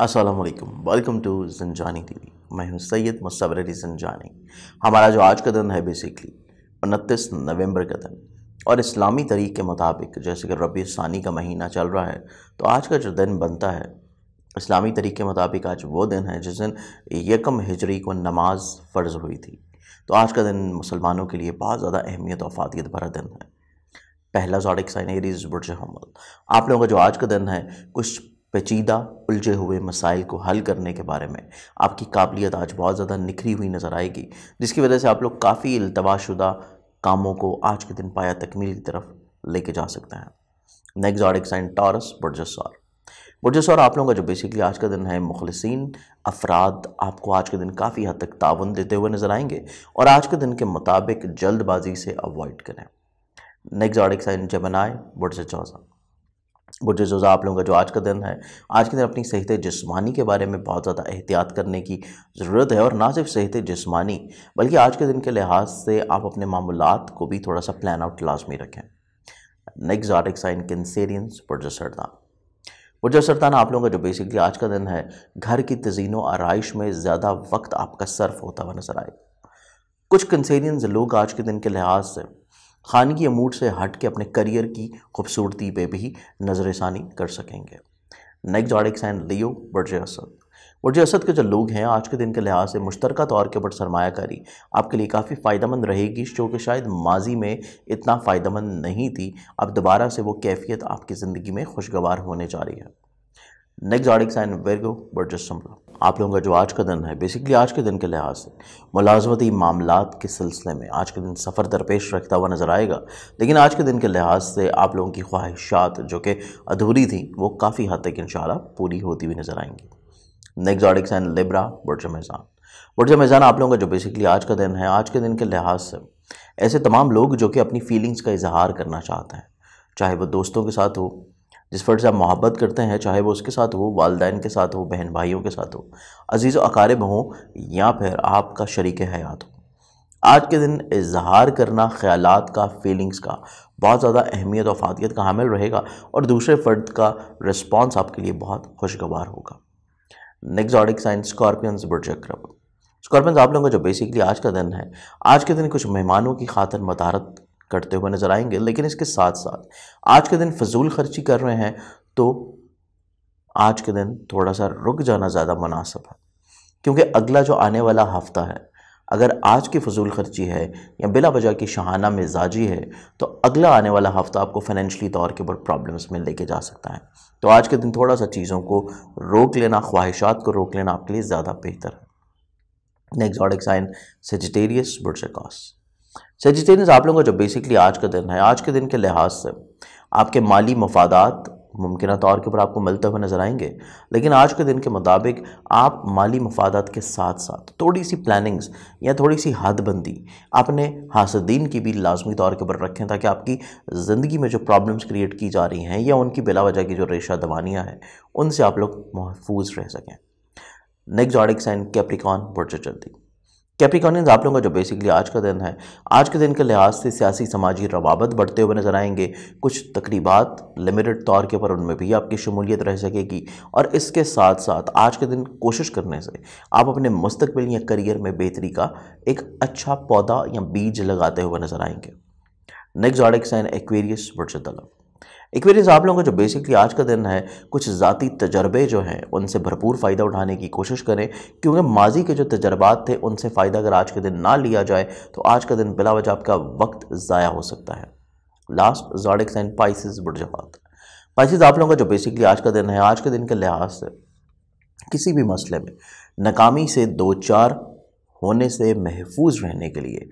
असलकम welcome to Jani T V मैं हूँ सैयद मुसवर जानी हमारा जो आज का दिन है बेसिकली उनतीस नवंबर का दिन और इस्लामी तरीक़ के मुताबिक जैसे कि रबी सानी का महीना चल रहा है तो आज का जो दिन बनता है इस्लामी तरीक़ के मुताबिक आज वो दिन है जिस दिन यकम हिजरी को नमाज फ़र्ज़ हुई थी तो आज का दिन मुसलमानों के लिए बहुत ज़्यादा अहमियत और फादियत भरा दिन है पहला जॉडिक साइन बुरज हमल आप लोगों का जो आज का दिन है कुछ पेचीदा उलझे हुए मसाइल को हल करने के बारे में आपकी काबिलियत आज बहुत ज़्यादा निखरी हुई नज़र आएगी जिसकी वजह से आप लोग काफ़ी अल्तवाशुदा कामों को आज के दिन पाया तकमील की तरफ लेके जा सकते हैं नेक्जॉडिक साइन टॉरस बुरजस्वार बुरजस्वार आप लोगों का जो बेसिकली आज का दिन है मुखलसिन अफराद आपको आज के दिन काफ़ी हद तक तावन देते हुए नज़र आएंगे और आज के दिन के मुताबिक जल्दबाजी से अवॉइड करें नेक्जॉडिक साइन जबनाए बुरज चौजा बुरज जुज़ा आप लोगों का जो आज का दिन है आज के दिन अपनी सेहत जिस्मानी के बारे में बहुत ज़्यादा एहतियात करने की ज़रूरत है और ना सिर्फ सेहत जिस्मानी बल्कि आज के दिन के लिहाज से आप अपने मामूल को भी थोड़ा सा प्लान आउट लाजमी रखें नेक्स्ट साइन कंसेरियंस बुरज सरदान बुरज सरदान आप लोगों का जो बेसिकली आज का दिन है घर की व आरइश में ज़्यादा वक्त आपका सर्फ होता हुआ नजर आएगा कुछ कंसेरियंस लोग आज के दिन के लिहाज से खानगी अमूड से हट के अपने करियर की खूबसूरती पे भी नज़रसानी कर सकेंगे नेक्स्ट आर्डिक सैन लियो बर्ज असद बर्ज असद के जो लोग हैं आज के दिन के लिहाज से मुश्तरक तौर के ऊपर सरमाकारी आपके लिए काफ़ी फ़ायदा मंद रहेगी जो कि शायद माजी में इतना फ़ायदा मंद नहीं थी अब दोबारा से वो कैफियत आपकी ज़िंदगी में खुशगवार होने जा रही है नेक्स्ट आर्डिक साइन जस्ट बर्जस्म आप लोगों का जो आज का दिन है बेसिकली आज के दिन के लिहाज से मुलाजमती मामला के सिलसिले में आज के दिन सफ़र दरपेश रखता हुआ नज़र आएगा लेकिन आज के दिन के लिहाज से आप लोगों की ख्वाहिशात जो कि अधूरी थी वो काफ़ी हद तक इन पूरी होती हुई नज़र आएंगी नेक्स्ट आर्डिक साइन लिब्रा बुरज मैजान बुरज मैजान आप लोगों का जो बेसिकली आज का दिन है आज के दिन के लिहाज से ऐसे तमाम लोग जो कि अपनी फीलिंग्स का इजहार करना चाहते हैं चाहे वो दोस्तों के साथ हो जिस फर्द से आप मोहब्बत करते हैं चाहे वो उसके साथ हो वालदेन के साथ हो बहन भाइयों के साथ हो अजीज़ अकारब हों या फिर आपका शरीक हयात हो आज के दिन इजहार करना ख्याल का फीलिंग्स का बहुत ज़्यादा अहमियत और फादियत का हामिल रहेगा और दूसरे फ़र्द का रिस्पॉन्स आपके लिए बहुत खुशगवार होगा नेक्जॉडिक साइन स्कॉर्पियंस बुरचक्रब स्कॉर्पियंस आप लोगों का जो बेसिकली आज का दिन है आज के दिन कुछ मेहमानों की खातर मदारत करते हुए नज़र आएंगे लेकिन इसके साथ साथ आज के दिन फजूल खर्ची कर रहे हैं तो आज के दिन थोड़ा सा रुक जाना ज़्यादा मुनासब है क्योंकि अगला जो आने वाला हफ्ता है अगर आज की फजूल खर्ची है या बिला वजह की शहाना मिजाजी है तो अगला आने वाला हफ्ता आपको फाइनेंशली तौर के ऊपर प्रॉब्लम्स में लेके जा सकता है तो आज के दिन थोड़ा सा चीज़ों को रोक लेना ख्वाहिशात को रोक लेना आपके लिए ज़्यादा बेहतर है नेक्स्ट ऑडिक साइन सेजिटेरियस बुरसकास सजिटेरियंस आप लोगों का जो बेसिकली आज का दिन है आज के दिन के लिहाज से आपके माली मफादात मुमकिन तौर के ऊपर आपको मिलते हुए नज़र आएंगे लेकिन आज के दिन के मुताबिक आप माली मफादात के साथ साथ थोड़ी सी प्लानिंग्स या थोड़ी सी हदबंदी अपने हासदीन की भी लाजमी तौर के ऊपर रखें ताकि आपकी ज़िंदगी में जो प्रॉब्लम्स क्रिएट की जा रही हैं या उनकी बिला वजह की जो रेशा दवानियाँ हैं उनसे आप लोग महफूज रह सकें नेक्स्ट ऑडिक साइन कैप्रिकॉन बुरज चलती कैप्रिकॉनियंस आप लोगों का जो बेसिकली आज का दिन है आज के दिन के लिहाज से सियासी समाजी रवाबत बढ़ते हुए नजर आएंगे कुछ तकरीबात लिमिटेड तौर के ऊपर उनमें भी आपकी शमूलियत रह सकेगी और इसके साथ साथ आज के दिन कोशिश करने से आप अपने मुस्तबिल या करियर में बेहतरी का एक अच्छा पौधा या बीज लगाते हुए नजर आएंगे नेक्स्ट ऑडिक्स एंड एक्वेरियस वर्चतलब एक बार आप लोगों को जो बेसिकली आज का दिन है कुछ ज़ाती तजर्बे जो हैं उनसे भरपूर फ़ायदा उठाने की कोशिश करें क्योंकि माजी के जो तजर्बात थे उनसे फ़ायदा अगर आज के दिन ना लिया जाए तो आज का दिन बिला वजह आपका वक्त ज़ाया हो सकता है लास्ट जॉडिक्स एंड पाइसिस बुरजात पाइसिस आप लोगों का जो बेसिकली आज का दिन है आज के दिन के लिहाज से किसी भी मसले में नाकामी से दो चार होने से महफूज रहने के लिए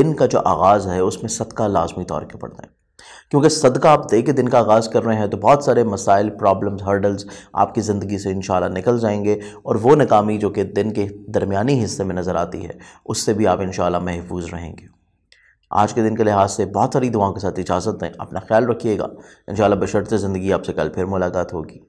दिन का जो आगाज़ है उसमें सदका लाजमी तौर के पड़ता है क्योंकि सदका आप दे के दिन का आगाज़ कर रहे हैं तो बहुत सारे मसाइल प्रॉब्लम्स हर्डल्स आपकी ज़िंदगी से इन निकल जाएंगे और वो नाकामी जो कि दिन के दरमियानी हिस्से में नज़र आती है उससे भी आप इन महफूज रहेंगे आज के दिन के लिहाज से बहुत सारी दुआओं के साथ इजाज़त दें अपना ख्याल रखिएगा इन बशर्त ज़िंदगी आपसे कल फिर मुलाकात होगी